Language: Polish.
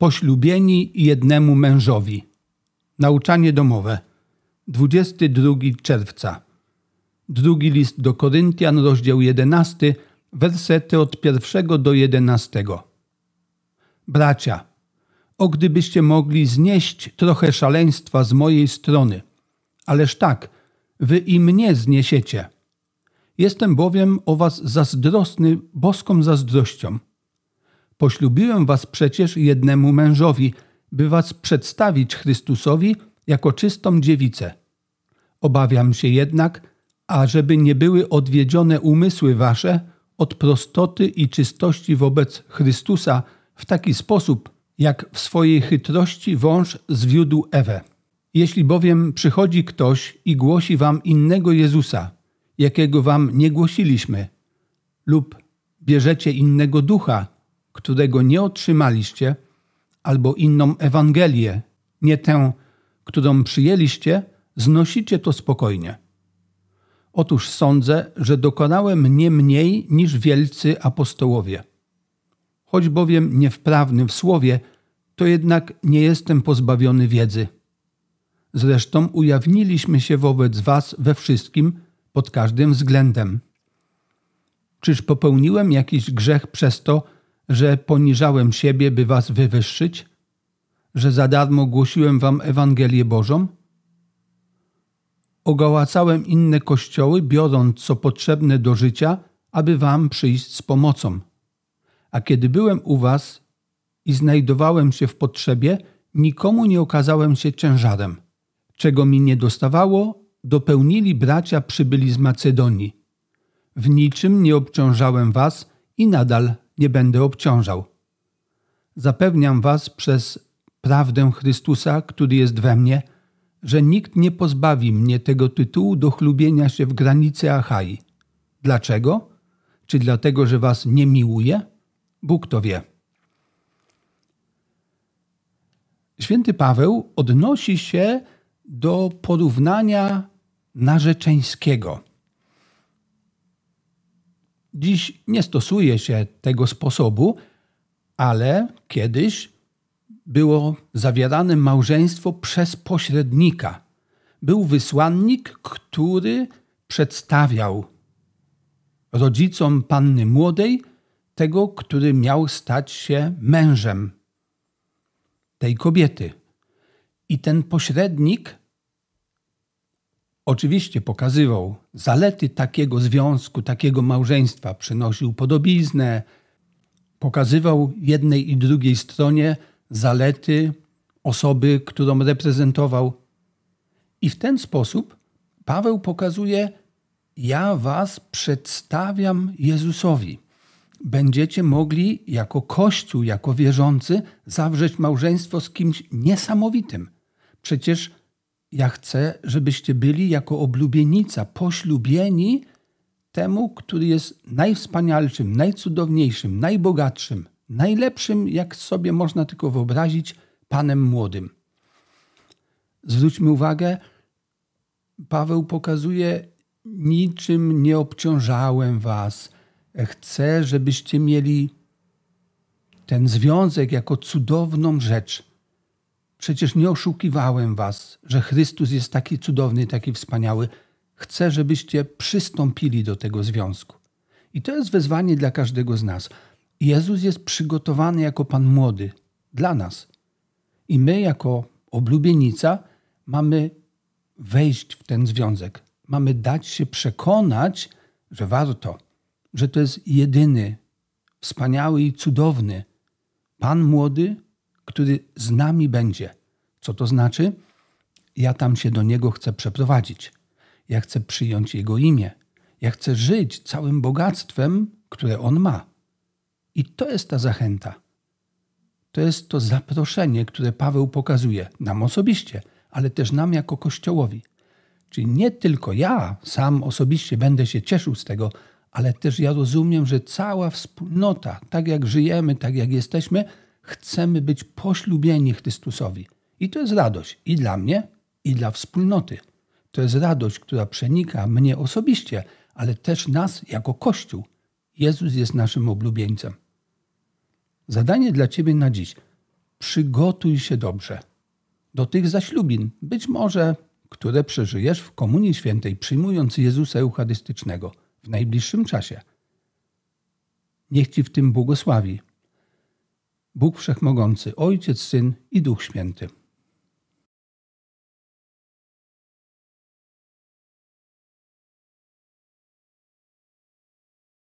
Poślubieni jednemu mężowi. Nauczanie domowe. 22 czerwca. Drugi list do Koryntian, rozdział 11, wersety od 1 do 11. Bracia, o gdybyście mogli znieść trochę szaleństwa z mojej strony, ależ tak, wy i mnie zniesiecie. Jestem bowiem o was zazdrosny boską zazdrością – Poślubiłem was przecież jednemu mężowi, by was przedstawić Chrystusowi jako czystą dziewicę. Obawiam się jednak, ażeby nie były odwiedzione umysły wasze od prostoty i czystości wobec Chrystusa w taki sposób, jak w swojej chytrości wąż zwiódł Ewę. Jeśli bowiem przychodzi ktoś i głosi wam innego Jezusa, jakiego wam nie głosiliśmy, lub bierzecie innego ducha, którego nie otrzymaliście, albo inną Ewangelię, nie tę, którą przyjęliście, znosicie to spokojnie. Otóż sądzę, że dokonałem nie mniej niż wielcy apostołowie. Choć bowiem niewprawny w słowie, to jednak nie jestem pozbawiony wiedzy. Zresztą ujawniliśmy się wobec Was we wszystkim, pod każdym względem. Czyż popełniłem jakiś grzech przez to, że poniżałem siebie, by was wywyższyć? Że za darmo głosiłem wam Ewangelię Bożą? Ogałacałem inne kościoły, biorąc co potrzebne do życia, aby wam przyjść z pomocą. A kiedy byłem u was i znajdowałem się w potrzebie, nikomu nie okazałem się ciężarem. Czego mi nie dostawało, dopełnili bracia przybyli z Macedonii. W niczym nie obciążałem was i nadal nie będę obciążał. Zapewniam Was przez prawdę Chrystusa, który jest we mnie, że nikt nie pozbawi mnie tego tytułu do chlubienia się w granicy Achai. Dlaczego? Czy dlatego, że Was nie miłuje? Bóg to wie. Święty Paweł odnosi się do porównania narzeczeńskiego Dziś nie stosuje się tego sposobu, ale kiedyś było zawierane małżeństwo przez pośrednika. Był wysłannik, który przedstawiał rodzicom panny młodej tego, który miał stać się mężem tej kobiety. I ten pośrednik Oczywiście pokazywał zalety takiego związku, takiego małżeństwa, przynosił podobiznę, pokazywał jednej i drugiej stronie zalety osoby, którą reprezentował. I w ten sposób Paweł pokazuje: Ja was przedstawiam Jezusowi. Będziecie mogli jako Kościół, jako wierzący zawrzeć małżeństwo z kimś niesamowitym. Przecież ja chcę, żebyście byli jako oblubienica, poślubieni temu, który jest najwspanialszym, najcudowniejszym, najbogatszym, najlepszym, jak sobie można tylko wyobrazić, panem młodym. Zwróćmy uwagę, Paweł pokazuje: Niczym nie obciążałem was. Chcę, żebyście mieli ten związek jako cudowną rzecz. Przecież nie oszukiwałem was, że Chrystus jest taki cudowny, taki wspaniały. Chcę, żebyście przystąpili do tego związku. I to jest wezwanie dla każdego z nas. Jezus jest przygotowany jako Pan młody dla nas. I my, jako oblubienica, mamy wejść w ten związek. Mamy dać się przekonać, że warto, że to jest jedyny, wspaniały i cudowny Pan młody, który z nami będzie. Co to znaczy? Ja tam się do Niego chcę przeprowadzić. Ja chcę przyjąć Jego imię. Ja chcę żyć całym bogactwem, które On ma. I to jest ta zachęta. To jest to zaproszenie, które Paweł pokazuje nam osobiście, ale też nam jako Kościołowi. Czyli nie tylko ja sam osobiście będę się cieszył z tego, ale też ja rozumiem, że cała wspólnota, tak jak żyjemy, tak jak jesteśmy, chcemy być poślubieni Chrystusowi. I to jest radość i dla mnie, i dla wspólnoty. To jest radość, która przenika mnie osobiście, ale też nas jako Kościół. Jezus jest naszym oblubieńcem. Zadanie dla Ciebie na dziś. Przygotuj się dobrze do tych zaślubin, być może, które przeżyjesz w Komunii Świętej, przyjmując Jezusa Eucharystycznego w najbliższym czasie. Niech Ci w tym błogosławi Bóg Wszechmogący, Ojciec, Syn i Duch Święty.